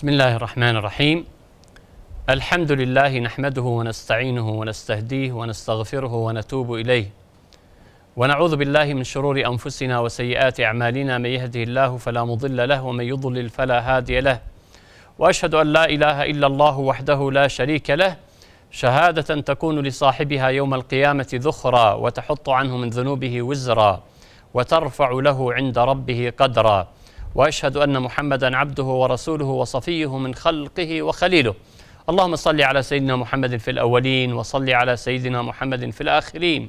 بسم الله الرحمن الرحيم الحمد لله نحمده ونستعينه ونستهديه ونستغفره ونتوب اليه ونعوذ بالله من شرور انفسنا وسيئات اعمالنا من يهده الله فلا مضل له ومن يضلل فلا هادي له واشهد ان لا اله الا الله وحده لا شريك له شهاده تكون لصاحبها يوم القيامه ذخرا وتحط عنه من ذنوبه وزرا وترفع له عند ربه قدرا واشهد ان محمدا عبده ورسوله وصفيه من خلقه وخليله اللهم صل على سيدنا محمد في الاولين وصل على سيدنا محمد في الاخرين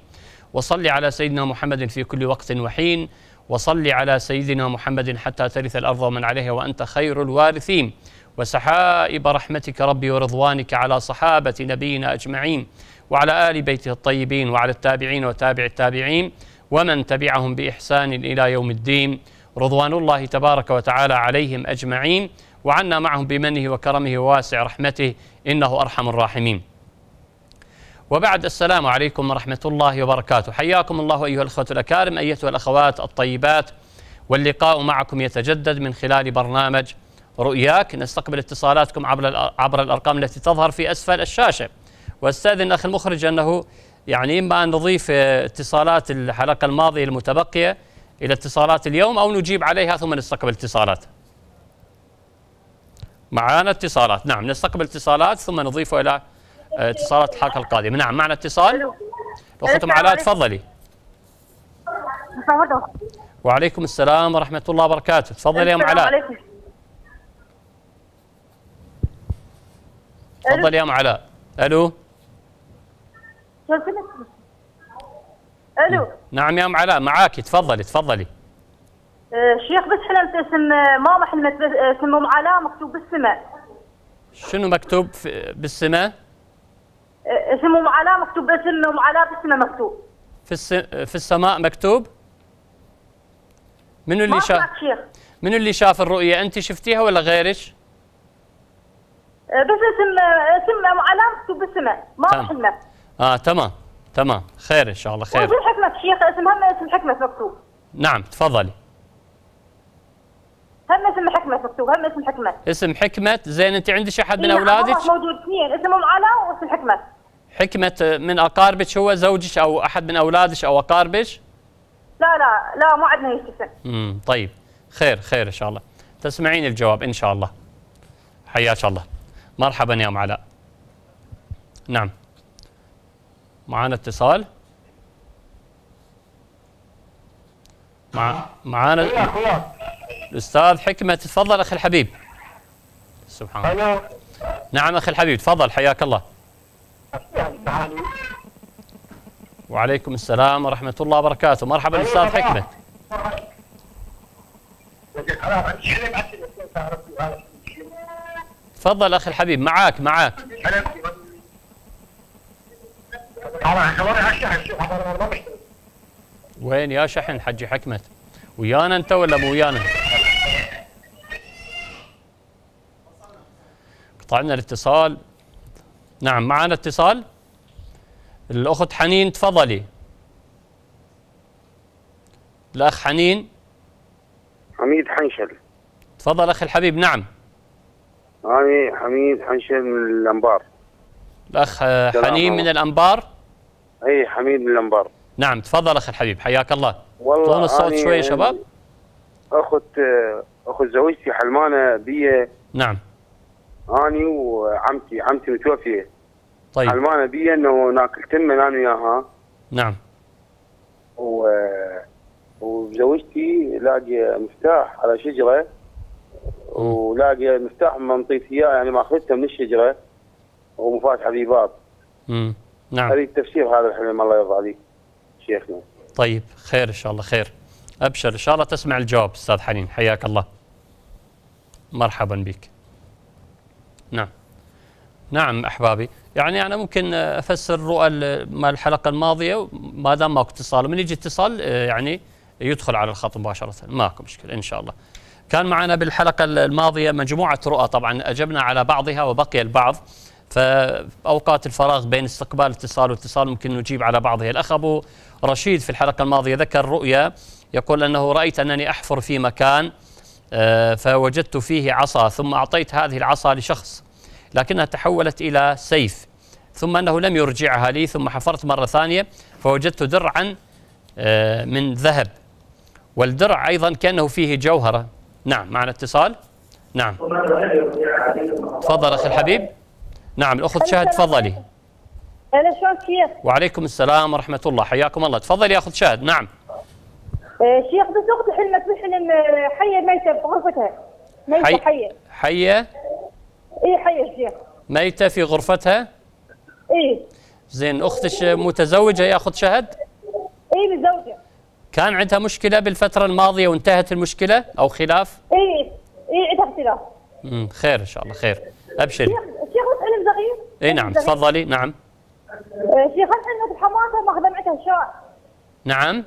وصل على سيدنا محمد في كل وقت وحين وصل على سيدنا محمد حتى ترث الارض ومن عليها وانت خير الوارثين وسحائب رحمتك ربي ورضوانك على صحابه نبينا اجمعين وعلى ال بيته الطيبين وعلى التابعين وتابع التابعين ومن تبعهم باحسان الى يوم الدين رضوان الله تبارك وتعالى عليهم أجمعين وعنا معهم بمنه وكرمه وواسع رحمته إنه أرحم الراحمين وبعد السلام عليكم ورحمة الله وبركاته حياكم الله أيها الأخوة الأكارم أيتها الأخوات الطيبات واللقاء معكم يتجدد من خلال برنامج رؤياك نستقبل اتصالاتكم عبر عبر الأرقام التي تظهر في أسفل الشاشة واستاذن أخي المخرج أنه يعني إما أن نضيف آه، اتصالات الحلقة الماضية المتبقية إلى اتصالات اليوم أو نجيب عليها ثم نستقبل اتصالات معنا اتصالات نعم نستقبل اتصالات ثم نضيفه إلى آه، اتصالات الحلقة القادمة نعم معنا اتصال أختم علاء تفضلي وعليكم السلام ورحمة الله وبركاته تفضلي يا أم علاء تفضلي يا أم علاء ألو الو نعم. نعم يا ام علاء معاك تفضلي تفضلي آه، شيخ بس حلمت اسم آه، ماما حلمت آه، اسم ام علاء مكتوب بالسماء شنو مكتوب بالسماء؟ اسم ام علاء مكتوب اسم ام علاء بالسماء مكتوب في الس... في السماء مكتوب؟ منو اللي شاف؟ منو اللي شاف الرؤية؟ أنت شفتيها ولا غيرك؟ بس اسم اسم ام علاء مكتوب بالسماء ما حلمت اه تمام تمام خير ان شاء الله خير واسم حكمه شيخ اسم هم اسم حكمه مكتوب نعم تفضلي هم اسم حكمة مكتوب هم اسم حكمة اسم حكمة زين انت عندك احد من إيه، اولادك؟ موجود اثنين اسمهم علاء واسم حكمة حكمة من اقاربك هو زوجك او احد من اولادك او اقاربك؟ لا لا لا ما عندنا هيك امم طيب خير خير ان شاء الله تسمعين الجواب ان شاء الله حياك الله مرحبا يا ام علاء نعم معانا اتصال مع معانا الاستاذ حكمه تفضل اخي الحبيب سبحان الله نعم اخي الحبيب تفضل حياك الله وعليكم السلام ورحمه الله وبركاته مرحبا استاذ حكمه تفضل اخي الحبيب معاك معاك وين يا شحن حجي حكمت ويانا انت ولا مو ويانا؟ قطعنا الاتصال نعم معنا اتصال الاخت حنين تفضلي الاخ حنين حميد حنشل تفضل اخي الحبيب نعم انا حميد حنشل من الانبار الاخ حنين من الانبار اي حميد من الانبار نعم تفضل اخي الحبيب حياك الله والله طون الصوت شوي يا يعني شباب اخت اخت زوجتي حلمانه بي نعم اني وعمتي عمتي متوفيه طيب حلمانه بي انه ناكل تمن انا وياها نعم و وزوجتي لاقي مفتاح على شجره ولاقي مفتاح منطيت اياه يعني ماخذته من الشجره ومفاتحه في باب. امم نعم اريد تفسير هذا الحلم الله يرضى عليك شيخنا طيب خير ان شاء الله خير ابشر ان شاء الله تسمع الجواب استاذ حنين حياك الله مرحبا بك نعم نعم احبابي يعني انا ممكن افسر رؤى مال الحلقه الماضيه ما دام ماكو اتصال من يجي اتصال آه، يعني يدخل على الخط مباشره ماكو مشكله ان شاء الله كان معنا بالحلقه الماضيه مجموعه رؤى طبعا اجبنا على بعضها وبقي البعض فاوقات الفراغ بين استقبال اتصال واتصال ممكن نجيب على بعضها الاخ ابو رشيد في الحلقه الماضيه ذكر رؤيا يقول انه رايت انني احفر في مكان آه، فوجدت فيه عصا ثم اعطيت هذه العصا لشخص لكنها تحولت الى سيف ثم انه لم يرجعها لي ثم حفرت مره ثانيه فوجدت درعا آه، من ذهب والدرع ايضا كانه فيه جوهره نعم معنا اتصال نعم تفضل اخي الحبيب نعم الأخت شاهد تفضلي أنا شلون شيخ؟ وعليكم السلام ورحمة الله حياكم الله تفضلي يا أخت شاهد نعم آه، شيخ بس أختي حلمت بحلم حية ميتة في غرفتها ميتة حي... حية حية؟ إي حية شيخ ميتة في غرفتها؟ إي زين أختك متزوجة يا أخت شاهد؟ إي متزوجة كان عندها مشكلة بالفترة الماضية وانتهت المشكلة أو خلاف؟ إي إي عندها اختلاف امم خير إن شاء الله خير أبشري اي نعم تفضلي نعم إيه، شيخ هل حلمت بحماتها ما خدمتها شعر نعم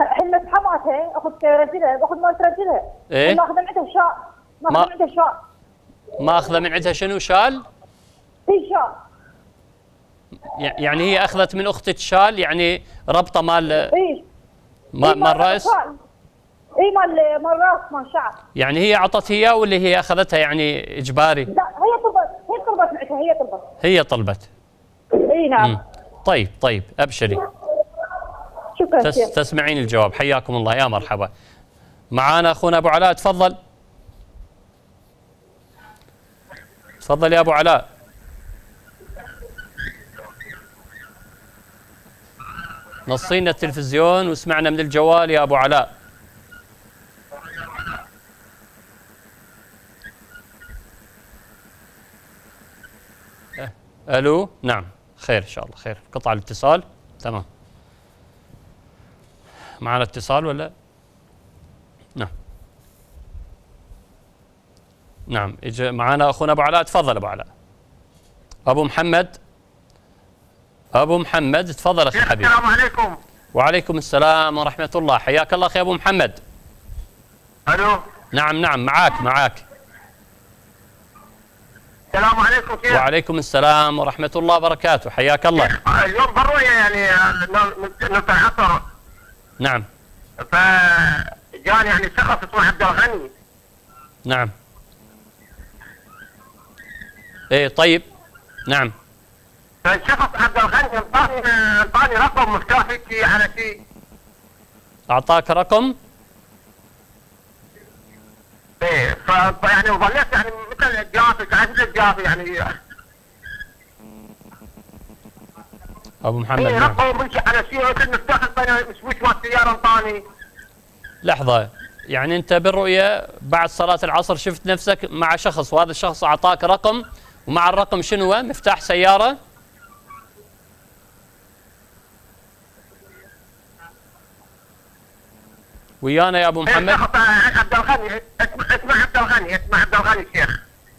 حلمت بحماتها إيه، اخذ رجلها باخذ مال رجلها ايه ما خدمتها شعر ما, ما خدمتها شهر ما اخذه من عندها شنو شال؟ في إيه، شال يعني هي اخذت من اختك شال يعني ربطه مال اي مال, مال راس اي مال مال راس مال شعر يعني هي اعطت اياه ولا هي اخذتها يعني اجباري؟ لا هي طلبت هي طلبت اي نعم طيب طيب ابشري شكرا تس تسمعين الجواب حياكم الله يا مرحبا معانا اخونا ابو علاء تفضل تفضل يا ابو علاء نصينا التلفزيون وسمعنا من الجوال يا ابو علاء الو نعم خير ان شاء الله خير قطع الاتصال تمام معنا اتصال ولا نعم نعم اجى معنا اخونا ابو علاء تفضل ابو علاء ابو محمد ابو محمد تفضل اخي حبيبي السلام عليكم وعليكم السلام ورحمه الله حياك الله اخي ابو محمد الو نعم نعم معاك معاك السلام عليكم كيف؟ وعليكم السلام ورحمة الله وبركاته حياك الله اليوم بروية يعني نص العصر نعم فجاني يعني شخص اسمه عبد الغني نعم ايه طيب نعم فالشخص عبد الغني انطاني انطاني رقم مفتاح على شيء اعطاك رقم؟ ايه ف يعني وظليت يعني مثل الجافي قاعد مثل الجافي يعني ابو محمد اي نعم. رقم منشا على شيء قلت مفتاح مال السياره انطاني لحظه يعني انت بالرؤيه بعد صلاه العصر شفت نفسك مع شخص وهذا الشخص اعطاك رقم ومع الرقم شنو مفتاح سياره ويانا يا ابو إيه، محمد طيب، عبد الغني اسمع عبد الغني اسمع عبد الغني شيخ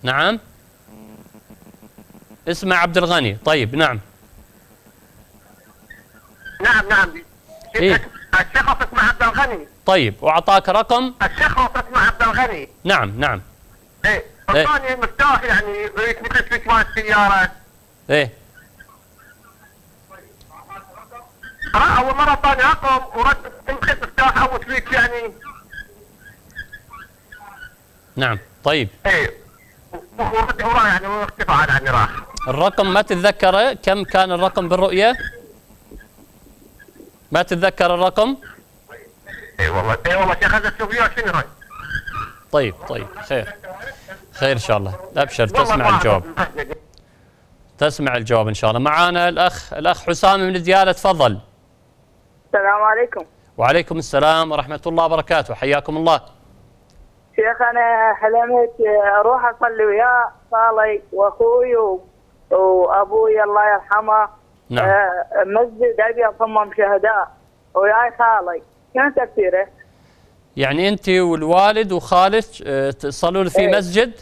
نعم اسمع عبد الغني طيب نعم نعم نعم إيه؟ الشخص اسمه عبد الغني طيب واعطاك رقم الشخص اسمه عبد الغني نعم نعم ايه, إيه. اعطاني إيه؟ مفتاح يعني مثل سويتش السياره ايه اول مره ثاني رقم ورد يعني نعم طيب ايه ورد يعني واختفى عن عني راح الرقم ما تتذكره كم كان الرقم بالرؤيه؟ ما تتذكر الرقم؟ اي والله اي والله شيخ هذا شوف 120 طيب طيب خير خير ان شاء الله ابشر تسمع الجواب تسمع الجواب ان شاء الله معانا الاخ الاخ حسام من دياله تفضل السلام عليكم وعليكم السلام ورحمة الله وبركاته حياكم الله شيخ أنا حلمت أروح أصلي ويا خالي وأخوي وأبوي الله يرحمه نعم آه، مسجد أبي أصمم شهداء وياي خالي شنو تفسيره؟ يعني أنت والوالد وخالك آه، تصلون في ايه؟ مسجد؟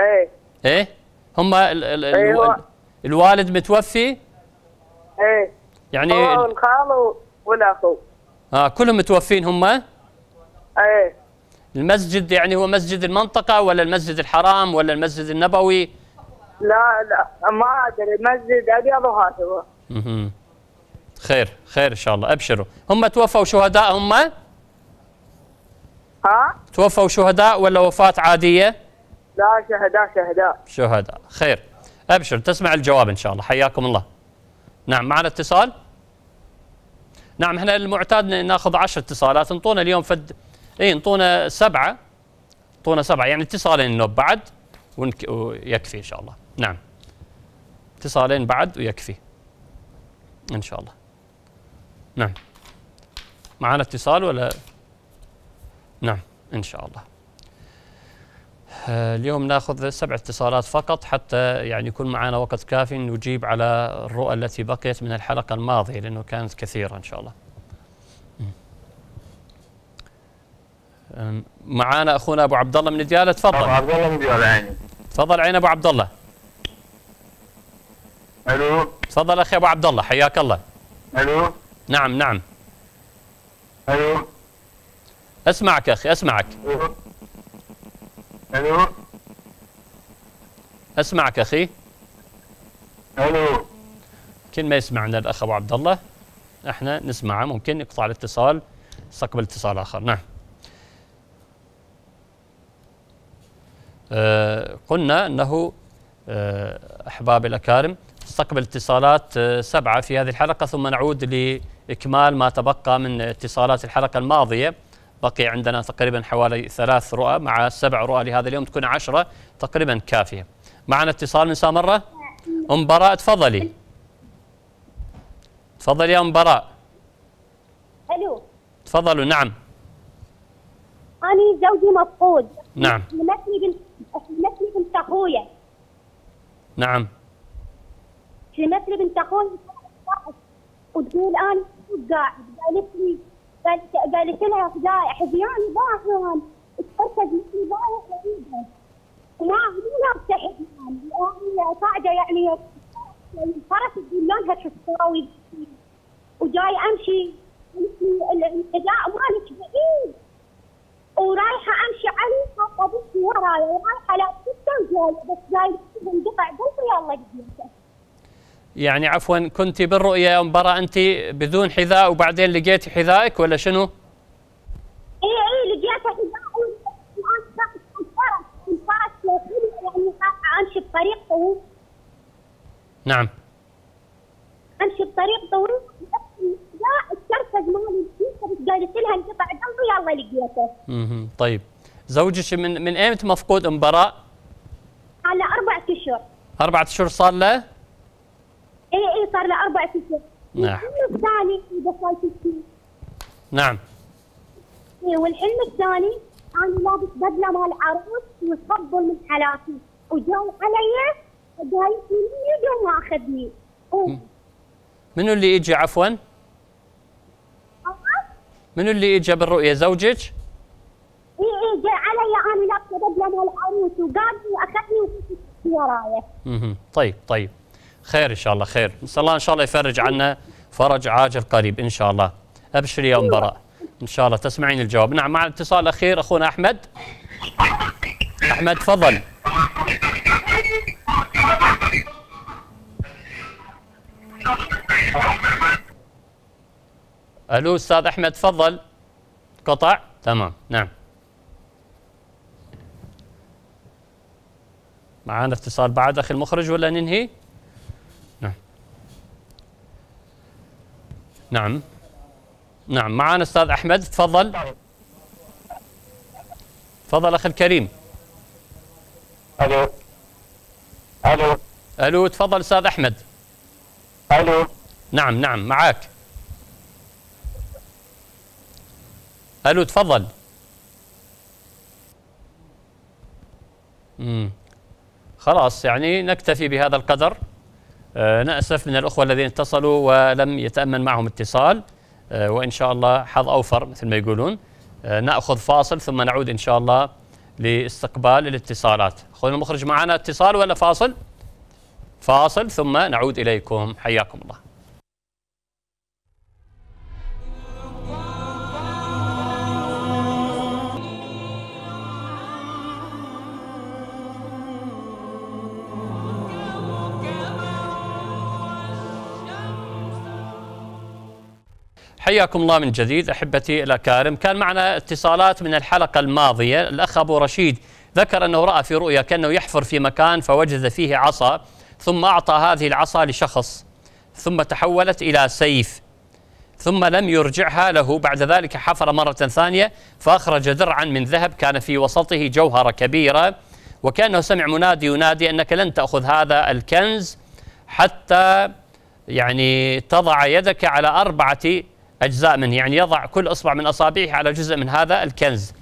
إيه إيه هم ال ال إيه، الوالد متوفي؟ إيه يعني الخال والاخو اه كلهم متوفين هم؟ ايه المسجد يعني هو مسجد المنطقة ولا المسجد الحرام ولا المسجد النبوي؟ لا لا ما ادري مسجد ابيض وهاتفه. اها خير خير ان شاء الله ابشروا، هم توفوا شهداء هم؟ ها؟ توفوا شهداء ولا وفاة عادية؟ لا شهداء شهداء شهداء خير ابشر تسمع الجواب ان شاء الله حياكم الله نعم معنا اتصال نعم احنا المعتاد ناخذ 10 اتصالات انطونا اليوم فد اي انطونا سبعه انطونا سبعه يعني اتصالين نوب بعد ونك... ويكفي ان شاء الله نعم اتصالين بعد ويكفي ان شاء الله نعم معنا اتصال ولا نعم ان شاء الله آه، اليوم ناخذ سبع اتصالات فقط حتى يعني يكون معنا وقت كافي نجيب على الرؤى التي بقيت من الحلقه الماضيه لانه كانت كثيره ان شاء الله. معانا اخونا ابو عبد الله من دياله تفضل. ابو عبد الله من دياله عيني. تفضل عين ابو عبد الله. الو. تفضل اخي ابو عبد الله حياك الله. الو. نعم نعم. الو. اسمعك اخي اسمعك. ألو. الو اسمعك اخي الو يمكن ما يسمعنا الاخ ابو عبد الله احنا نسمعه ممكن يقطع الاتصال استقبل اتصال اخر نعم أه قلنا انه آه، احباب الاكارم استقبل اتصالات آه، سبعه في هذه الحلقه ثم نعود لاكمال ما تبقى من اتصالات الحلقه الماضيه بقي عندنا تقريبا حوالي ثلاث رؤى مع سبع رؤى لهذا اليوم تكون عشرة تقريبا كافية معنا اتصال من سامرة أم براء تفضلي تفضلي يا أم براء ألو تفضلوا نعم أنا زوجي مفقود نعم مثلي بنت أخويا نعم مثلي بنت أخويا وتقول أنا قاعد قالت لي قالت قالت لها فداء حذيان باهون تفرتد مثل باهي غريبه وما هي بتحب يعني قاعده يعني صارت تقول لونها شفراوي وجاي امشي الفداء مالك بعيد ورايحه امشي عليه ابوك وراي ورايحه لا بس جاي بس جاي بندفع قلت يلا قديمته يعني عفوا كنت بالرؤية برا أنت بدون حذاء وبعدين لقيتي حذائك ولا شنو؟ إيه إيه لقيت حذائي يعني أمشي بطريق طويل نعم أمشي بطريق طويل الترفز مالي قالت لها انقطع قلبي يلا لقيته. اها طيب زوجك من من ايمتى مفقود امبراء؟ على اربع اشهر. اربع اشهر صار له؟ اي اي صار له اربع سنين نعم الثاني دخلت فيه نعم اي والحلم الثاني انا لابس بدله مال عروس وصبوا من حالاتي وجو علي جاي يريد وما اخذني منو اللي اجى عفوا؟ منو اللي اجى بالرؤيه زوجك؟ اي اي جا علي انا لابسه بدله مال عروس واخذني وراي ورايا. طيب طيب خير ان شاء الله خير نسال الله ان شاء الله يفرج عنا فرج عاجل قريب ان شاء الله ابشري يا ام براء ان شاء الله تسمعين الجواب نعم مع اتصال اخير اخونا احمد احمد تفضل الو استاذ احمد تفضل قطع تمام نعم معانا اتصال بعد اخي المخرج ولا ننهي؟ نعم نعم معنا أستاذ أحمد تفضل تفضل أخي الكريم ألو ألو ألو تفضل أستاذ أحمد ألو نعم نعم معاك ألو تفضل امم خلاص يعني نكتفي بهذا القدر آه، نأسف من الأخوة الذين اتصلوا ولم يتأمن معهم اتصال آه، وإن شاء الله حظ أوفر مثل ما يقولون آه، نأخذ فاصل ثم نعود إن شاء الله لاستقبال الاتصالات خذ المخرج معنا اتصال ولا فاصل؟ فاصل ثم نعود إليكم حياكم الله حياكم الله من جديد أحبتي الأكارم كان معنا اتصالات من الحلقة الماضية الأخ أبو رشيد ذكر أنه رأى في رؤيا كأنه يحفر في مكان فوجد فيه عصا ثم أعطى هذه العصا لشخص ثم تحولت إلى سيف ثم لم يرجعها له بعد ذلك حفر مرة ثانية فأخرج درعا من ذهب كان في وسطه جوهرة كبيرة وكأنه سمع منادي ينادي أنك لن تأخذ هذا الكنز حتى يعني تضع يدك على أربعة أجزاء منه يعني يضع كل إصبع من أصابعه على جزء من هذا الكنز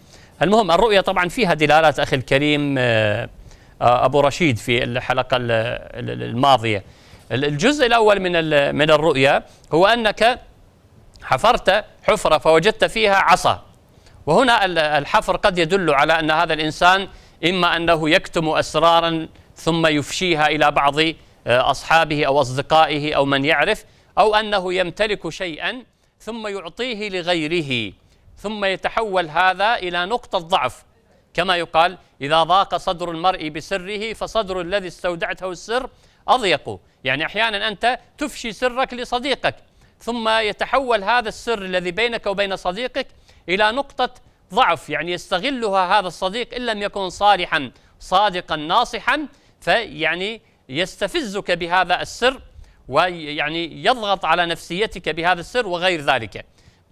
المهم الرؤية طبعا فيها دلالات أخي الكريم آه، آه، أبو رشيد في الحلقة الماضية الجزء الأول من من الرؤية هو أنك حفرت حفرة فوجدت فيها عصا وهنا الحفر قد يدل على أن هذا الإنسان إما أنه يكتم أسرارا ثم يفشيها إلى بعض آه، أصحابه أو أصدقائه أو من يعرف أو أنه يمتلك شيئا ثم يعطيه لغيره ثم يتحول هذا إلى نقطة ضعف كما يقال إذا ضاق صدر المرء بسره فصدر الذي استودعته السر أضيق يعني أحيانا أنت تفشي سرك لصديقك ثم يتحول هذا السر الذي بينك وبين صديقك إلى نقطة ضعف يعني يستغلها هذا الصديق إن لم يكن صالحا صادقا ناصحا فيعني يستفزك بهذا السر ويعني يضغط على نفسيتك بهذا السر وغير ذلك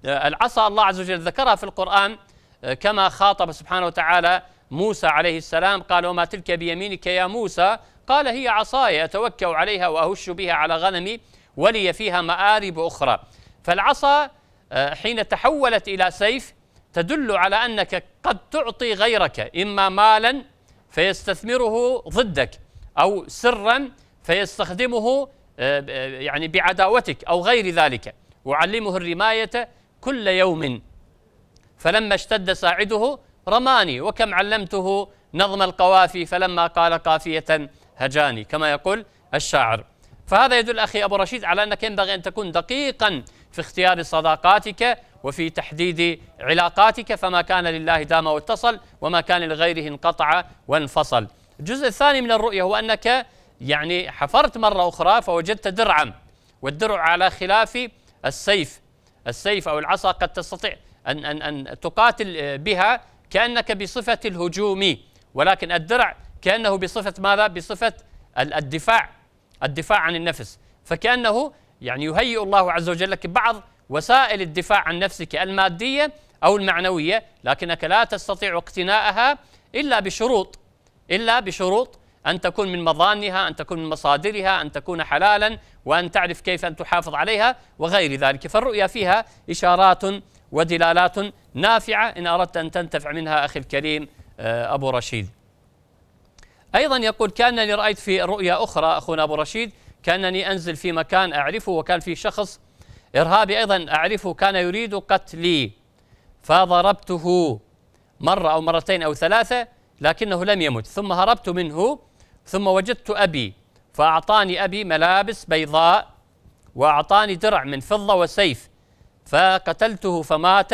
آه، العصا الله عز وجل ذكرها في القرآن آه، كما خاطب سبحانه وتعالى موسى عليه السلام قال وما تلك بيمينك يا موسى قال هي عصاي أتوكأ عليها وأهش بها على غنمي ولي فيها مآرب أخرى فالعصا آه، حين تحولت إلى سيف تدل على أنك قد تعطي غيرك إما مالا فيستثمره ضدك أو سرا فيستخدمه آه، يعني بعداوتك أو غير ذلك أعلمه الرماية كل يوم فلما اشتد ساعده رماني وكم علمته نظم القوافي فلما قال قافية هجاني كما يقول الشاعر فهذا يدل أخي أبو رشيد على أنك ينبغي أن تكون دقيقا في اختيار صداقاتك وفي تحديد علاقاتك فما كان لله دام واتصل وما كان لغيره انقطع وانفصل الجزء الثاني من الرؤية هو أنك يعني حفرت مرة أخرى فوجدت درعا والدرع على خلاف السيف السيف أو العصا قد تستطيع أن, أن, أن تقاتل بها كأنك بصفة الهجوم ولكن الدرع كأنه بصفة ماذا؟ بصفة الدفاع الدفاع عن النفس فكأنه يعني يهيئ الله عز وجل لك بعض وسائل الدفاع عن نفسك المادية أو المعنوية لكنك لا تستطيع اقتناءها إلا بشروط إلا بشروط أن تكون من مظانها أن تكون من مصادرها أن تكون حلالا وأن تعرف كيف أن تحافظ عليها وغير ذلك فالرؤيا فيها إشارات ودلالات نافعة إن أردت أن تنتفع منها أخي الكريم آه، أبو رشيد أيضا يقول كأنني رأيت في رؤيا أخرى أخونا أبو رشيد كأنني أنزل في مكان أعرفه وكان في شخص إرهابي أيضا أعرفه كان يريد قتلي فضربته مرة أو مرتين أو ثلاثة لكنه لم يمت ثم هربت منه ثم وجدت أبي فأعطاني أبي ملابس بيضاء وأعطاني درع من فضة وسيف فقتلته فمات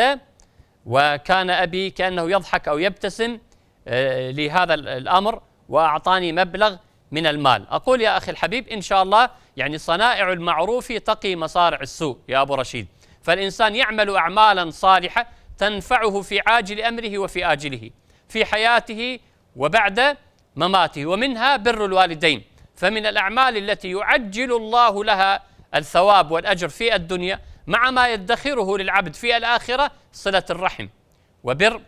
وكان أبي كأنه يضحك أو يبتسم آه، لهذا الأمر وأعطاني مبلغ من المال أقول يا أخي الحبيب إن شاء الله يعني صنائع المعروف تقي مصارع السوء يا أبو رشيد فالإنسان يعمل أعمالا صالحة تنفعه في عاجل أمره وفي آجله في حياته وبعد مماته ومنها بر الوالدين فمن الأعمال التي يعجل الله لها الثواب والأجر في الدنيا مع ما يدخره للعبد في الآخرة صلة الرحم وبر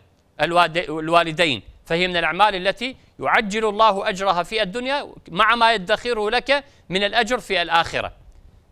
الوالدين فهي من الأعمال التي يعجل الله أجرها في الدنيا مع ما يدخره لك من الأجر في الآخرة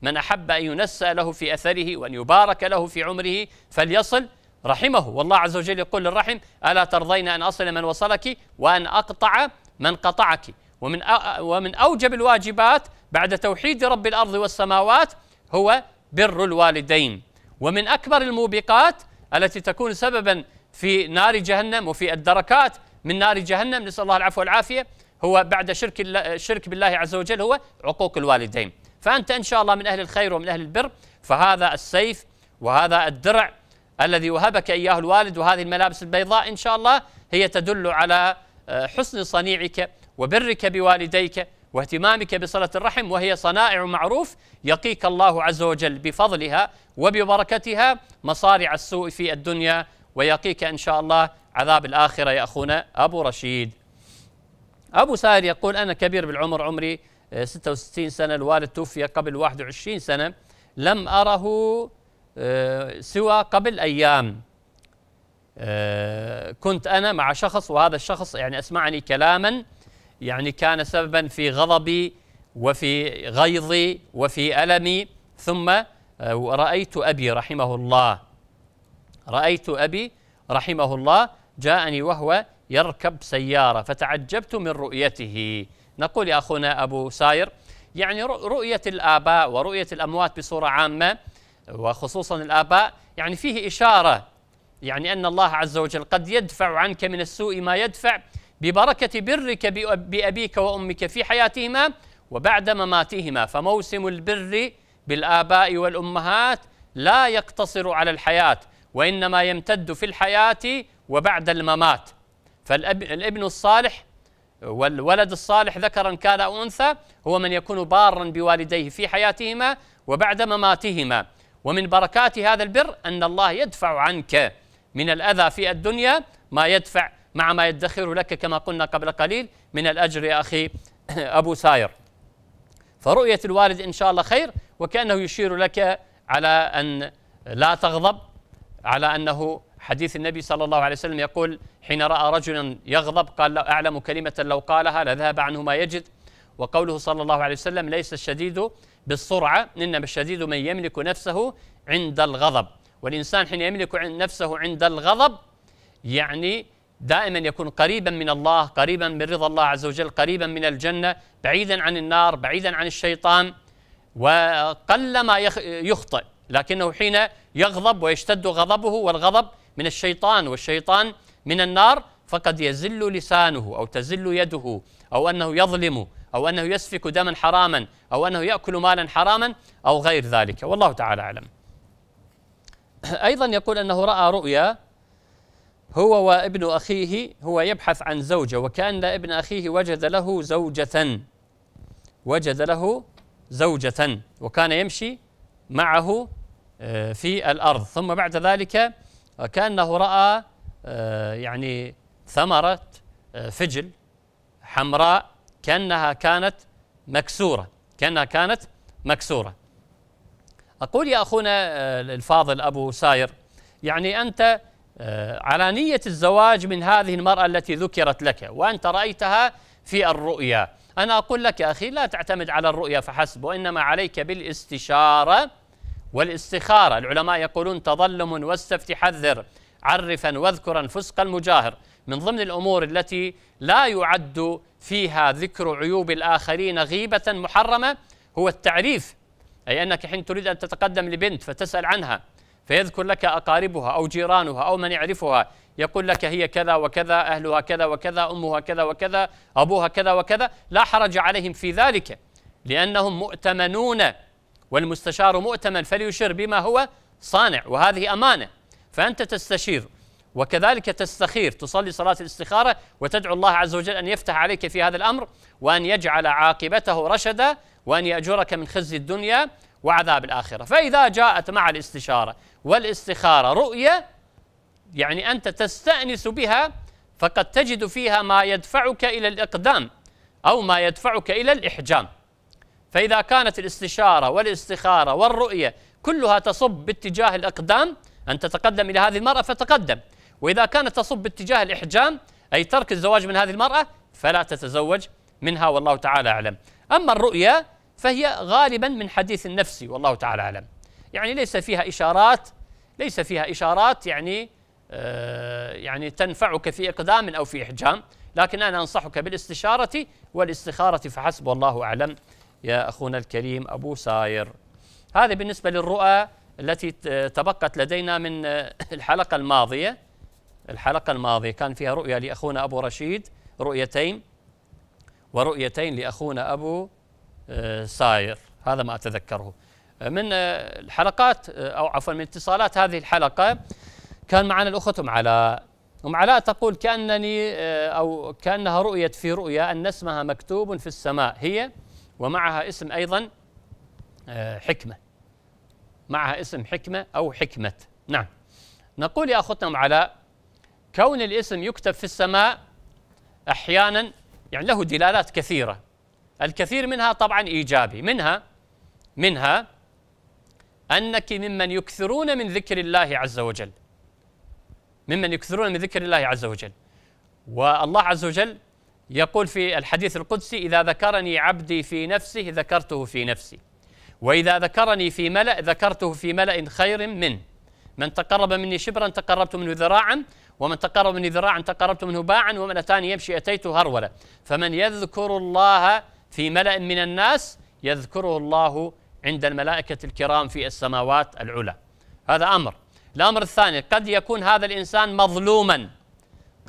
من أحب أن ينسى له في أثره وأن يبارك له في عمره فليصل رحمه والله عز وجل يقول للرحم ألا ترضين أن أصل من وصلك وأن أقطع من قطعك ومن ومن اوجب الواجبات بعد توحيد رب الارض والسماوات هو بر الوالدين ومن اكبر الموبقات التي تكون سببا في نار جهنم وفي الدركات من نار جهنم نسال الله العفو والعافيه هو بعد شرك الشرك بالله عز وجل هو عقوق الوالدين فانت ان شاء الله من اهل الخير ومن اهل البر فهذا السيف وهذا الدرع الذي وهبك اياه الوالد وهذه الملابس البيضاء ان شاء الله هي تدل على حسن صنيعك وبرك بوالديك واهتمامك بصلة الرحم وهي صنائع معروف يقيك الله عز وجل بفضلها وببركتها مصارع السوء في الدنيا ويقيك إن شاء الله عذاب الآخرة يا أخونا أبو رشيد أبو سائر يقول أنا كبير بالعمر عمري 66 آه، سنة الوالد توفي قبل 21 سنة لم أره آه، سوى قبل أيام آه، كنت أنا مع شخص وهذا الشخص يعني أسمعني كلاما يعني كان سببا في غضبي وفي غيظي وفي ألمي ثم آه، رأيت أبي رحمه الله رأيت أبي رحمه الله جاءني وهو يركب سيارة فتعجبت من رؤيته نقول يا أخونا أبو ساير يعني رؤية الآباء ورؤية الأموات بصورة عامة وخصوصا الآباء يعني فيه إشارة يعني أن الله عز وجل قد يدفع عنك من السوء ما يدفع ببركة برك بأبيك وأمك في حياتهما وبعد مماتهما فموسم البر بالآباء والأمهات لا يقتصر على الحياة وإنما يمتد في الحياة وبعد الممات فالابن الصالح والولد الصالح ذكرا كان أو أنثى هو من يكون بارا بوالديه في حياتهما وبعد مماتهما ومن بركات هذا البر أن الله يدفع عنك من الأذى في الدنيا ما يدفع مع ما يدخر لك كما قلنا قبل قليل من الأجر يا أخي أبو ساير فرؤية الوالد إن شاء الله خير وكأنه يشير لك على أن لا تغضب على أنه حديث النبي صلى الله عليه وسلم يقول حين رأى رجلا يغضب قال لا أعلم كلمة لو قالها لذهب عنه ما يجد وقوله صلى الله عليه وسلم ليس الشديد بالسرعة إنما الشديد من يملك نفسه عند الغضب والإنسان حين يملك نفسه عند الغضب يعني دائما يكون قريبا من الله قريبا من رضا الله عز وجل قريبا من الجنة بعيدا عن النار بعيدا عن الشيطان وقلما يخطئ لكنه حين يغضب ويشتد غضبه والغضب من الشيطان والشيطان من النار فقد يزل لسانه أو تزل يده أو أنه يظلم أو أنه يسفك دما حراما أو أنه يأكل مالا حراما أو غير ذلك والله تعالى أعلم أيضا يقول أنه رأى رؤيا هو وابن أخيه هو يبحث عن زوجة وكأن ابن أخيه وجد له زوجة وجد له زوجة وكان يمشي معه آه، في الأرض ثم بعد ذلك آه، كأنه رأى آه، يعني ثمرة فجل حمراء كأنها كانت مكسورة كأنها كانت مكسورة أقول يا أخونا آه، الفاضل أبو ساير يعني أنت آه، علانية الزواج من هذه المرأة التي ذكرت لك وأنت رأيتها في الرؤيا أنا أقول لك يا أخي لا تعتمد على الرؤيا فحسب وإنما عليك بالاستشارة والاستخارة العلماء يقولون تظلم واستفت حذر عرفا واذكرا فسق المجاهر من ضمن الأمور التي لا يعد فيها ذكر عيوب الآخرين غيبة محرمة هو التعريف أي أنك حين تريد أن تتقدم لبنت فتسأل عنها فيذكر لك أقاربها أو جيرانها أو من يعرفها يقول لك هي كذا وكذا أهلها كذا وكذا أمها كذا وكذا أبوها كذا وكذا لا حرج عليهم في ذلك لأنهم مؤتمنون والمستشار مؤتمن فليشر بما هو صانع وهذه أمانة فأنت تستشير وكذلك تستخير تصلي صلاة الاستخارة وتدعو الله عز وجل أن يفتح عليك في هذا الأمر وأن يجعل عاقبته رشدا وأن يأجرك من خزي الدنيا وعذاب الآخرة فإذا جاءت مع الاستشارة والاستخارة رؤية يعني أنت تستأنس بها فقد تجد فيها ما يدفعك إلى الإقدام أو ما يدفعك إلى الإحجام فإذا كانت الاستشارة والاستخارة والرؤية كلها تصب باتجاه الإقدام أن تتقدم إلى هذه المرأة فتقدم وإذا كانت تصب باتجاه الإحجام أي ترك الزواج من هذه المرأة فلا تتزوج منها والله تعالى أعلم أما الرؤيا فهي غالبا من حديث النفس والله تعالى أعلم يعني ليس فيها إشارات ليس فيها إشارات يعني آه، يعني تنفعك في إقدام أو في إحجام لكن أنا أنصحك بالاستشارة والاستخارة فحسب والله أعلم يا أخونا الكريم أبو ساير هذا بالنسبة للرؤى التي تبقت لدينا من آه، الحلقة الماضية الحلقة الماضية كان فيها رؤية لأخونا أبو رشيد رؤيتين ورؤيتين لأخونا أبو آه، ساير هذا ما أتذكره من آه، الحلقات آه، أو عفوا من اتصالات هذه الحلقة كان معنا الأخت أم علاء أم علاء تقول كأنني أو كأنها رؤيت في رؤيا أن اسمها مكتوب في السماء هي ومعها اسم أيضا حكمة معها اسم حكمة أو حكمة نعم نقول يا أختنا أم علاء كون الاسم يكتب في السماء احيانا يعني له دلالات كثيره الكثير منها طبعا ايجابي منها منها انك ممن يكثرون من ذكر الله عز وجل ممن يكثرون من ذكر الله عز وجل والله عز وجل يقول في الحديث القدسي اذا ذكرني عبدي في نفسه ذكرته في نفسي واذا ذكرني في ملا ذكرته في ملا خير منه من تقرب مني شبرا تقربت منه ذراعا ومن تقرب مني ذراعا تقربت منه باعا ومن أتاني يمشي أتيته هرولة فمن يذكر الله في ملأ من الناس يذكره الله عند الملائكة الكرام في السماوات العلى هذا أمر الأمر الثاني قد يكون هذا الإنسان مظلوما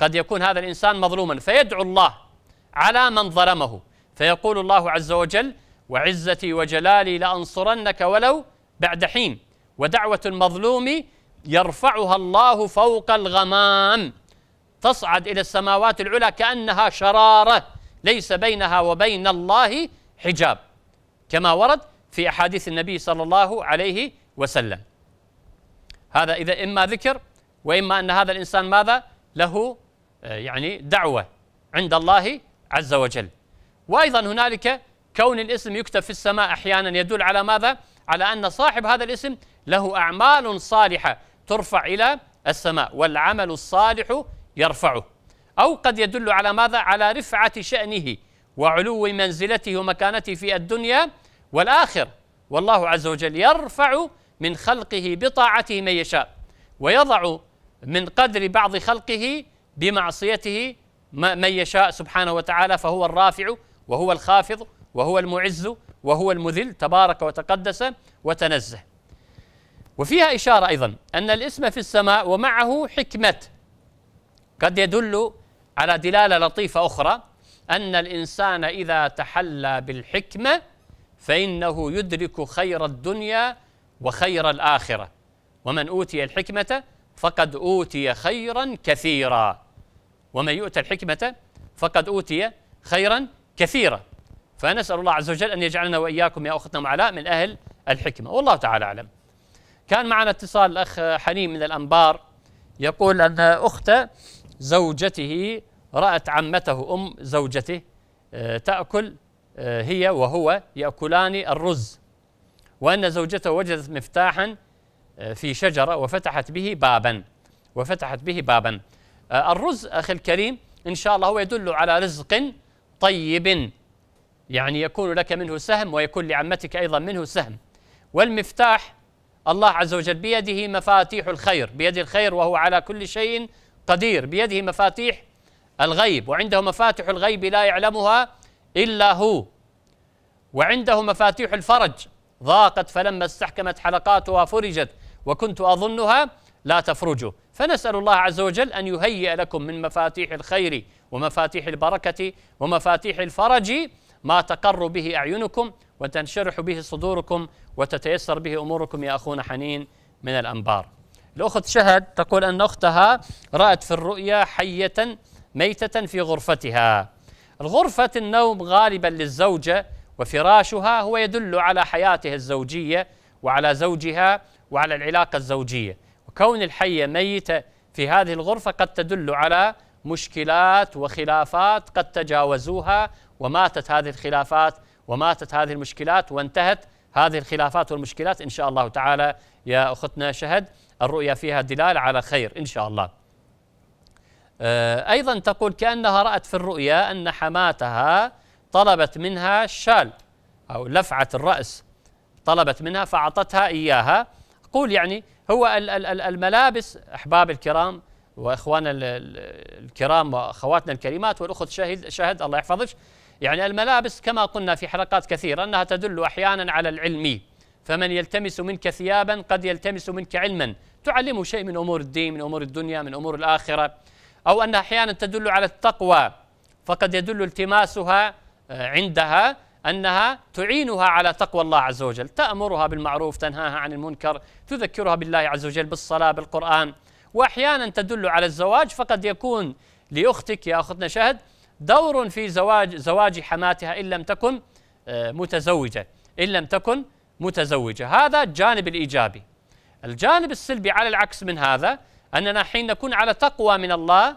قد يكون هذا الإنسان مظلوما فيدعو الله على من ظلمه فيقول الله عز وجل وعزتي وجلالي لأنصرنك ولو بعد حين ودعوة المظلوم يرفعها الله فوق الغمام تصعد إلى السماوات العلى كأنها شرارة ليس بينها وبين الله حجاب كما ورد في أحاديث النبي صلى الله عليه وسلم هذا إذا إما ذكر وإما أن هذا الإنسان ماذا له آه، يعني دعوة عند الله عز وجل وأيضا هنالك كون الاسم يكتب في السماء أحيانا يدل على ماذا على أن صاحب هذا الاسم له أعمال صالحة ترفع إلى السماء والعمل الصالح يرفعه أو قد يدل على ماذا؟ على رفعة شأنه وعلو منزلته ومكانته في الدنيا والآخرة والله عز وجل يرفع من خلقه بطاعته من يشاء ويضع من قدر بعض خلقه بمعصيته من يشاء سبحانه وتعالى فهو الرافع وهو الخافض وهو المعز وهو المذل تبارك وتقدس وتنزه وفيها إشارة أيضا أن الاسم في السماء ومعه حكمة قد يدل على دلالة لطيفة أخرى أن الإنسان إذا تحلى بالحكمة فإنه يدرك خير الدنيا وخير الآخرة ومن أوتي الحكمة فقد أوتي خيرا كثيرا ومن يؤتى الحكمة فقد أوتي خيرا كثيرا فنسأل الله عز وجل أن يجعلنا وإياكم يا أختنا معلاء من أهل الحكمة والله تعالى أعلم كان معنا اتصال الأخ حنين من الأنبار يقول أن أخته زوجته رأت عمته أم زوجته آه، تأكل آه، هي وهو يأكلان الرز وأن زوجته وجدت مفتاحا آه، في شجرة وفتحت به بابا وفتحت به بابا الرز أخي الكريم إن شاء الله هو يدل على رزق طيب يعني يكون لك منه سهم ويكون لعمتك أيضا منه سهم والمفتاح الله عز وجل بيده مفاتيح الخير بيد الخير وهو على كل شيء قدير بيده مفاتيح الغيب وعنده مفاتح الغيب لا يعلمها إلا هو وعنده مفاتيح الفرج ضاقت فلما استحكمت حلقاتها فرجت وكنت أظنها لا تفرجوا فنسأل الله عز وجل أن يهيئ لكم من مفاتيح الخير ومفاتيح البركة ومفاتيح الفرج ما تقر به أعينكم وتنشرح به صدوركم وتتيسر به أموركم يا أخونا حنين من الأنبار الأخت شهد تقول أن أختها رأت في الرؤيا حية ميتة في غرفتها الغرفة النوم غالبا للزوجة وفراشها هو يدل على حياتها الزوجية وعلى زوجها وعلى العلاقة الزوجية وكون الحية ميتة في هذه الغرفة قد تدل على مشكلات وخلافات قد تجاوزوها وماتت هذه الخلافات وماتت هذه المشكلات وانتهت هذه الخلافات والمشكلات إن شاء الله تعالى يا أختنا شهد الرؤيا فيها دلالة على خير إن شاء الله آه، أيضا تقول كأنها رأت في الرؤيا أن حماتها طلبت منها الشال أو لفعة الرأس طلبت منها فأعطتها إياها قول يعني هو الملابس أحباب الكرام وإخواننا الكرام وأخواتنا الكريمات والأخت شهد, شهد الله يحفظك يعني الملابس كما قلنا في حلقات كثيرة أنها تدل أحيانا على العلمي فمن يلتمس منك ثيابا قد يلتمس منك علما تعلمه شيء من أمور الدين من أمور الدنيا من أمور الآخرة أو أنها أحيانا تدل على التقوى فقد يدل التماسها آه، عندها أنها تعينها على تقوى الله عز وجل تأمرها بالمعروف تنهاها عن المنكر تذكرها بالله عز وجل بالصلاة بالقرآن وأحيانا تدل على الزواج فقد يكون لأختك يا أختنا شهد دور في زواج زواج حماتها إن لم تكن آه، متزوجة إن لم تكن متزوجة هذا الجانب الإيجابي الجانب السلبي على العكس من هذا أننا حين نكون على تقوى من الله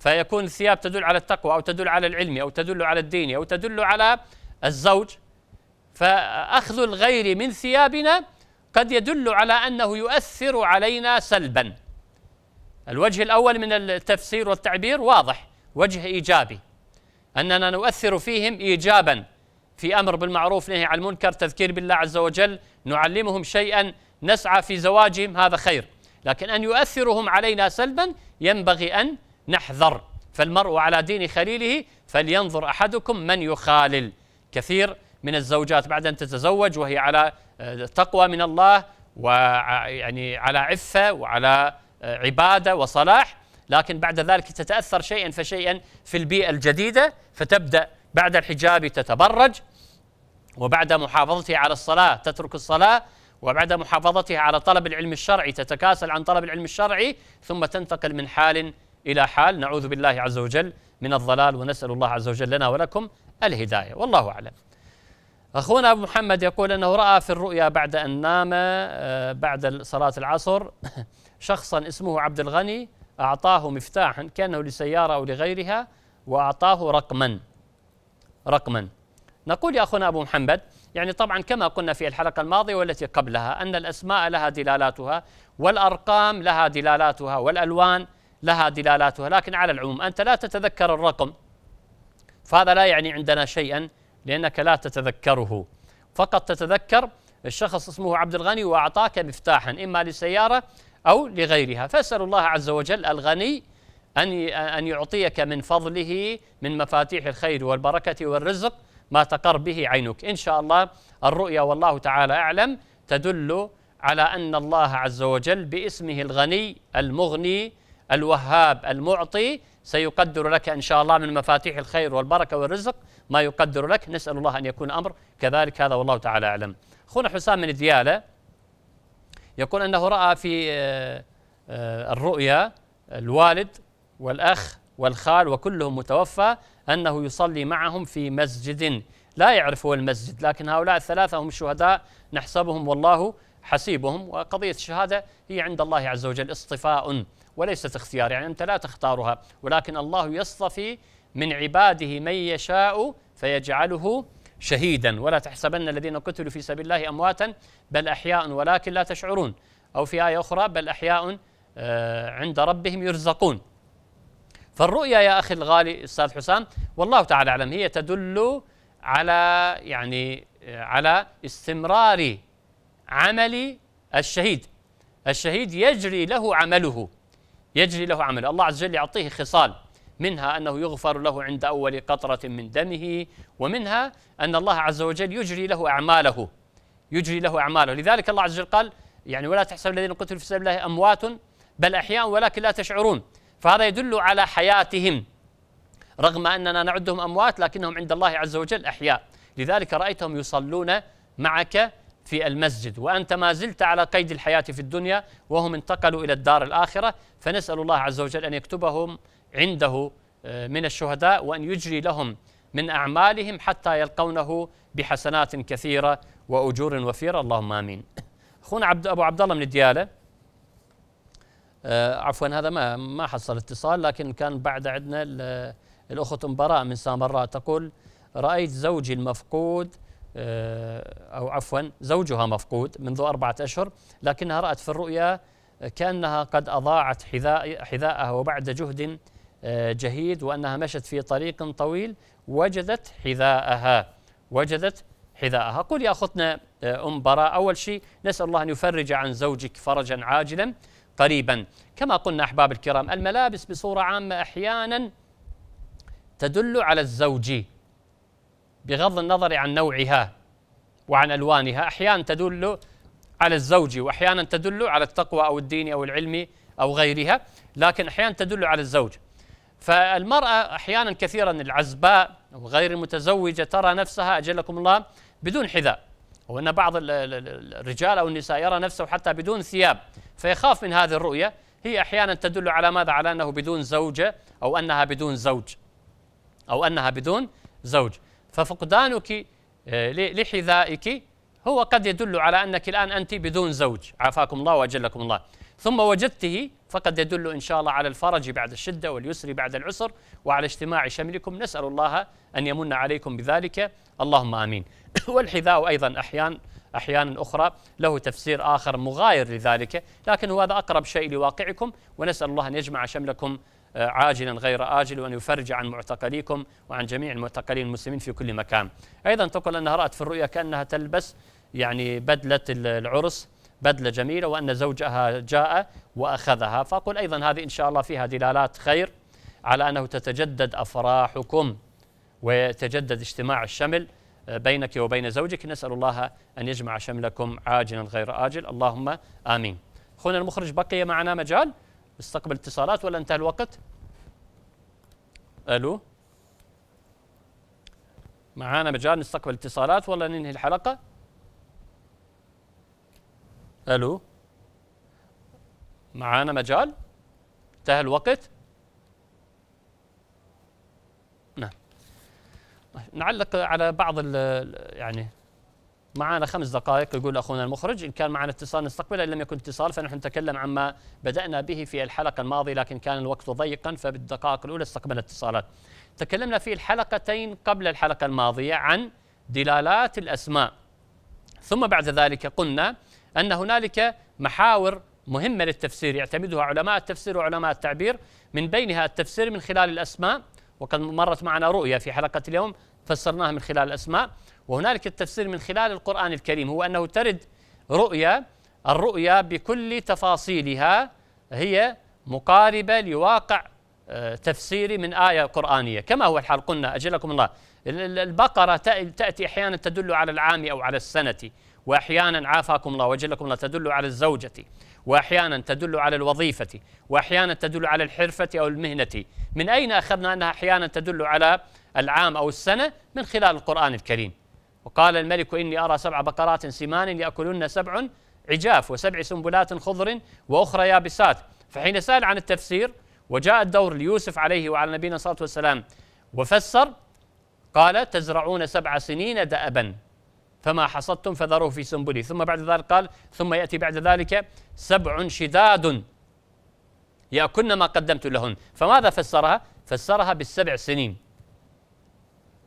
فيكون الثياب تدل على التقوى أو تدل على العلم أو تدل على الدين أو تدل على الزوج فأخذ الغير من ثيابنا قد يدل على أنه يؤثر علينا سلبا الوجه الأول من التفسير والتعبير واضح وجه إيجابي أننا نؤثر فيهم إيجابا في أمر بالمعروف نهي عن المنكر تذكير بالله عز وجل نعلمهم شيئا نسعى في زواجهم هذا خير لكن أن يؤثرهم علينا سلبا ينبغي أن نحذر فالمرء على دين خليله فلينظر أحدكم من يخالل كثير من الزوجات بعد أن تتزوج وهي على آه، تقوى من الله ويعني على عفة وعلى آه، عبادة وصلاح لكن بعد ذلك تتأثر شيئا فشيئا في البيئة الجديدة فتبدأ بعد الحجاب تتبرج وبعد محافظتها على الصلاة تترك الصلاة وبعد محافظتها على طلب العلم الشرعي تتكاسل عن طلب العلم الشرعي ثم تنتقل من حال إلى حال نعوذ بالله عز وجل من الضلال ونسأل الله عز وجل لنا ولكم الهداية والله أعلم أخونا أبو محمد يقول أنه رأى في الرؤيا بعد أن نام آه، بعد صلاة العصر شخصا اسمه عبد الغني أعطاه مفتاحا كأنه لسيارة أو لغيرها وأعطاه رقما رقما نقول يا أخونا أبو محمد يعني طبعا كما قلنا في الحلقة الماضية والتي قبلها أن الأسماء لها دلالاتها والأرقام لها دلالاتها والألوان لها دلالاتها لكن على العموم أنت لا تتذكر الرقم فهذا لا يعني عندنا شيئا لأنك لا تتذكره فقط تتذكر الشخص اسمه عبد الغني وأعطاك مفتاحا إما لسيارة أو لغيرها فأسأل الله عز وجل الغني أن أن يعطيك من فضله من مفاتيح الخير والبركة والرزق ما تقر به عينك إن شاء الله الرؤيا والله تعالى أعلم تدل على أن الله عز وجل باسمه الغني المغني الوهاب المعطي سيقدر لك إن شاء الله من مفاتيح الخير والبركة والرزق ما يقدر لك نسأل الله أن يكون أمر كذلك هذا والله تعالى أعلم أخونا حسام من ديالة يقول أنه رأى في آه، آه، الرؤيا الوالد والأخ والخال وكلهم متوفى أنه يصلي معهم في مسجد لا يعرف هو المسجد لكن هؤلاء الثلاثة هم الشهداء نحسبهم والله حسيبهم وقضية الشهادة هي عند الله عز وجل اصطفاء وليست اختيار يعني أنت لا تختارها ولكن الله يصطفي من عباده من يشاء فيجعله شهيدا ولا تحسبن الذين قتلوا في سبيل الله امواتا بل احياء ولكن لا تشعرون او في ايه اخرى بل احياء آه، عند ربهم يرزقون فالرؤيا يا اخي الغالي استاذ حسام والله تعالى اعلم هي تدل على يعني آه، على استمرار عمل الشهيد الشهيد يجري له عمله يجري له عمله الله عز وجل يعطيه خصال منها أنه يغفر له عند أول قطرة من دمه ومنها أن الله عز وجل يجري له أعماله يجري له أعماله لذلك الله عز وجل قال يعني ولا تحسب الذين قتلوا في سبيل الله أموات بل أحياء ولكن لا تشعرون فهذا يدل على حياتهم رغم أننا نعدهم أموات لكنهم عند الله عز وجل أحياء لذلك رأيتهم يصلون معك في المسجد وأنت ما زلت على قيد الحياة في الدنيا وهم انتقلوا إلى الدار الآخرة فنسأل الله عز وجل أن يكتبهم عنده آه، من الشهداء وأن يجري لهم من أعمالهم حتى يلقونه بحسنات كثيرة وأجور وفيرة اللهم آمين أخونا عبد أبو عبد الله من ديالة آه، عفوا هذا ما ما حصل اتصال لكن كان بعد عندنا الأخت أم براء من سامراء تقول رأيت زوجي المفقود آه، أو عفوا زوجها مفقود منذ أربعة أشهر لكنها رأت في الرؤيا كأنها قد أضاعت حذاء حذاءها وبعد جهد آه، جهيد وأنها مشت في طريق طويل وجدت حذاءها وجدت حذاءها قل يا أختنا آه، أم براء أول شيء نسأل الله أن يفرج عن زوجك فرجا عاجلا قريبا كما قلنا أحباب الكرام الملابس بصورة عامة أحيانا تدل على الزوج بغض النظر عن نوعها وعن ألوانها أحيانا تدل على الزوج وأحيانا تدل على التقوى أو الدين أو العلم أو غيرها لكن أحيانا تدل على الزوج فالمرأة أحيانا كثيرا العزباء وغير المتزوجة ترى نفسها أجلكم الله بدون حذاء وأن بعض الرجال أو النساء يرى نفسه حتى بدون ثياب فيخاف من هذه الرؤية هي أحيانا تدل على ماذا على أنه بدون زوجة أو أنها بدون زوج أو أنها بدون زوج ففقدانك آه، لحذائك هو قد يدل على أنك الآن أنت بدون زوج عافاكم الله وأجلكم الله ثم وجدته فقد يدل إن شاء الله على الفرج بعد الشدة واليسر بعد العسر وعلى اجتماع شملكم نسأل الله أن يمن عليكم بذلك اللهم آمين والحذاء أيضا أحيان أحيانا أخرى له تفسير آخر مغاير لذلك لكن هذا أقرب شيء لواقعكم ونسأل الله أن يجمع شملكم آه، عاجلا غير آجل وأن يفرج عن معتقليكم وعن جميع المعتقلين المسلمين في كل مكان أيضا تقول أنها رأت في الرؤيا كأنها تلبس يعني بدلة العرس بدلة جميلة وأن زوجها جاء وأخذها فأقول أيضا هذه إن شاء الله فيها دلالات خير على أنه تتجدد أفراحكم ويتجدد اجتماع الشمل بينك وبين زوجك نسأل الله أن يجمع شملكم عاجلا غير آجل اللهم آمين أخونا المخرج بقي معنا مجال استقبل اتصالات ولا انتهى الوقت ألو معانا مجال نستقبل اتصالات ولا ننهي الحلقة الو معانا مجال انتهى الوقت نعم نعلق على بعض يعني معانا خمس دقائق يقول اخونا المخرج ان كان معنا اتصال نستقبله ان لم يكن اتصال فنحن نتكلم عما بدانا به في الحلقه الماضيه لكن كان الوقت ضيقا فبالدقائق الاولى استقبلنا اتصالات. تكلمنا في الحلقتين قبل الحلقه الماضيه عن دلالات الاسماء ثم بعد ذلك قلنا أن هنالك محاور مهمة للتفسير يعتمدها علماء التفسير وعلماء التعبير من بينها التفسير من خلال الأسماء وقد مرت معنا رؤية في حلقة اليوم فسرناها من خلال الأسماء وهنالك التفسير من خلال القرآن الكريم هو أنه ترد رؤيا الرؤيا بكل تفاصيلها هي مقاربة لواقع آه، تفسيري من آية قرآنية كما هو الحال قلنا أجلكم الله البقرة تأتي أحيانا تدل على العام أو على السنة وأحيانا عافاكم الله وجلكم الله تدل على الزوجة وأحيانا تدل على الوظيفة وأحيانا تدل على الحرفة أو المهنة من أين أخذنا أنها أحيانا تدل على العام أو السنة من خلال القرآن الكريم وقال الملك إني أرى سبع بقرات سمان يأكلن سبع عجاف وسبع سنبلات خضر وأخرى يابسات فحين سأل عن التفسير وجاء الدور ليوسف عليه وعلى نبينا الصلاة والسلام وفسر قال تزرعون سبع سنين دأبا فما حصدتم فذروه في سنبله ثم بعد ذلك قال ثم يأتي بعد ذلك سبع شداد يأكلن ما قدمت لهن فماذا فسرها؟ فسرها بالسبع سنين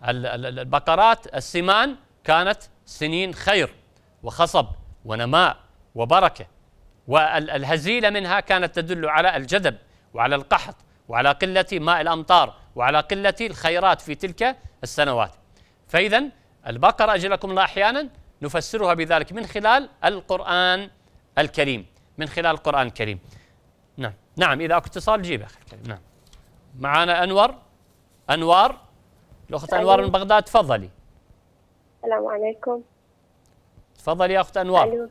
البقرات السمان كانت سنين خير وخصب ونماء وبركة والهزيلة منها كانت تدل على الجدب وعلى القحط وعلى قلة ماء الأمطار وعلى قلة الخيرات في تلك السنوات فإذا البقرة أجلكم الله أحيانا نفسرها بذلك من خلال القرآن الكريم من خلال القرآن الكريم نعم نعم إذا أكو اتصال جيب أخي الكريم نعم معانا أنور أنوار الأخت أنوار من بغداد تفضلي السلام عليكم تفضلي يا أخت أنوار ألو.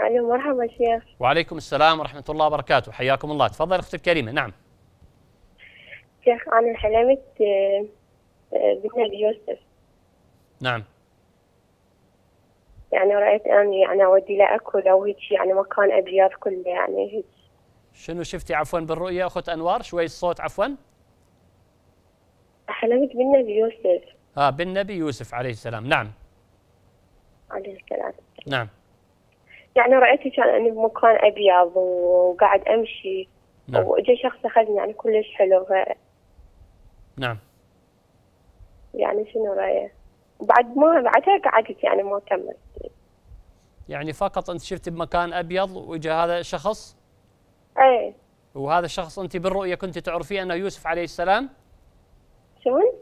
ألو مرحبا شيخ وعليكم السلام ورحمة الله وبركاته حياكم الله تفضل أختي الكريمة نعم شيخ أنا حلمت آه، بنت يوسف نعم يعني رأيت أنا يعني أودي لأكل أو هيك يعني مكان أبيض كله يعني هيك شنو شفتي عفوا بالرؤية أخت أنوار شوي الصوت عفوا حلمت بالنبي يوسف آه بالنبي يوسف عليه السلام نعم عليه السلام نعم يعني رأيت كان أني بمكان أبيض وقاعد أمشي نعم. وإجا شخص أخذني يعني كلش حلو ف... نعم يعني شنو رأيك؟ بعد ما بعدها قعدت يعني ما كملت يعني فقط انت شفتي بمكان ابيض واجى هذا الشخص؟ ايه وهذا الشخص انت بالرؤيه كنت تعرفيه انه يوسف عليه السلام؟ شلون؟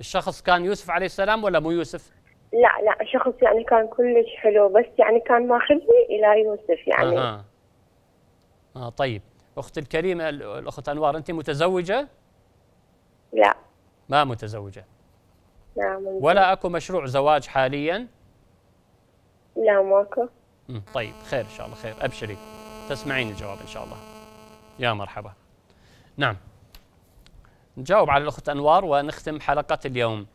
الشخص كان يوسف عليه السلام ولا مو يوسف؟ لا لا شخص يعني كان كلش حلو بس يعني كان ماخذني الى يوسف يعني اها اه طيب اختي الكريمه الاخت انوار انت متزوجه؟ لا ما متزوجه نعم ولا اكو مشروع زواج حاليا؟ لا ماكو طيب خير ان شاء الله خير ابشري تسمعين الجواب ان شاء الله يا مرحبا نعم نجاوب على الاخت انوار ونختم حلقه اليوم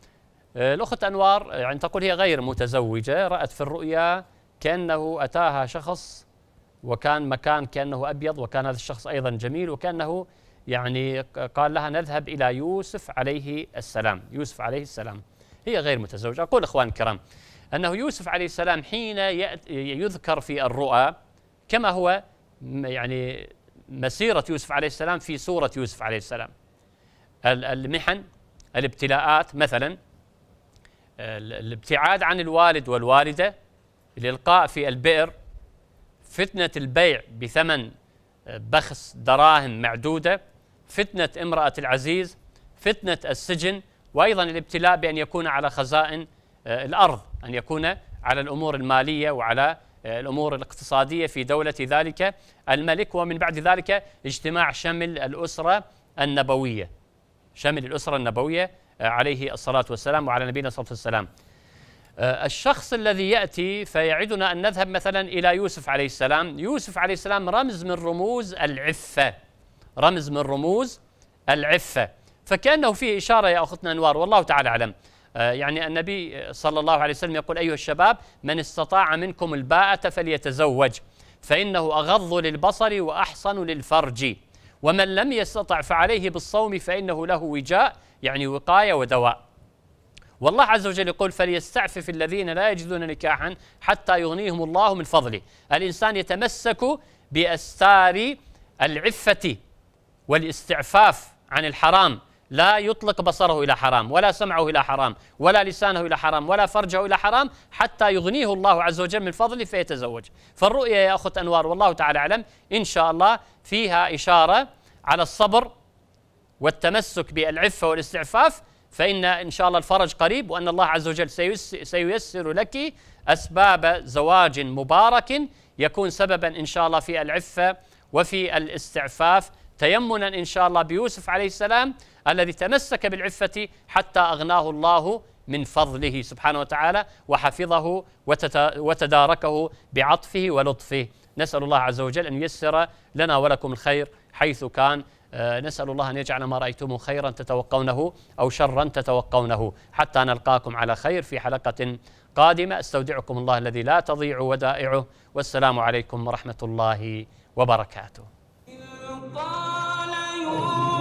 آه، الاخت انوار آه، يعني تقول هي غير متزوجه رات في الرؤيا كانه اتاها شخص وكان مكان كانه ابيض وكان هذا الشخص ايضا جميل وكانه يعني قال لها نذهب الى يوسف عليه السلام يوسف عليه السلام هي غير متزوجة أقول إخوان الكرام أنه يوسف عليه السلام حين يذكر في الرؤى كما هو يعني مسيرة يوسف عليه السلام في سورة يوسف عليه السلام المحن الابتلاءات مثلا الابتعاد عن الوالد والوالدة الإلقاء في البئر فتنة البيع بثمن بخس دراهم معدودة فتنة امرأة العزيز فتنة السجن وأيضا الابتلاء بأن يكون على خزائن آه، الأرض أن يكون على الأمور المالية وعلى آه، الأمور الاقتصادية في دولة ذلك الملك ومن بعد ذلك اجتماع شمل الأسرة النبوية شمل الأسرة النبوية آه، عليه الصلاة والسلام وعلى نبينا صلى الله عليه وسلم الشخص الذي يأتي فيعدنا أن نذهب مثلا إلى يوسف عليه السلام يوسف عليه السلام رمز من رموز العفة رمز من رموز العفة فكأنه فيه إشارة يا أختنا أنوار والله تعالى أعلم آه، يعني النبي صلى الله عليه وسلم يقول أيها الشباب من استطاع منكم الباءة فليتزوج فإنه أغض للبصر وأحصن للفرج ومن لم يستطع فعليه بالصوم فإنه له وجاء يعني وقاية ودواء والله عز وجل يقول فليستعفف الذين لا يجدون نكاحا حتى يغنيهم الله من فضله الإنسان يتمسك بأستار العفة والاستعفاف عن الحرام لا يطلق بصره إلى حرام ولا سمعه إلى حرام ولا لسانه إلى حرام ولا فرجه إلى حرام حتى يغنيه الله عز وجل من فضله فيتزوج فالرؤيا يا أخت أنوار والله تعالى أعلم إن شاء الله فيها إشارة على الصبر والتمسك بالعفة والاستعفاف فإن إن شاء الله الفرج قريب وأن الله عز وجل سييسر لك أسباب زواج مبارك يكون سببا إن شاء الله في العفة وفي الاستعفاف تيمنا إن شاء الله بيوسف عليه السلام الذي تمسك بالعفة حتى أغناه الله من فضله سبحانه وتعالى وحفظه وتداركه بعطفه ولطفه نسأل الله عز وجل أن ييسر لنا ولكم الخير حيث كان آه، نسأل الله أن يجعل ما رأيتم خيرا تتوقونه أو شرا تتوقونه حتى نلقاكم على خير في حلقة قادمة استودعكم الله الذي لا تضيع ودائعه والسلام عليكم ورحمة الله وبركاته طال يوم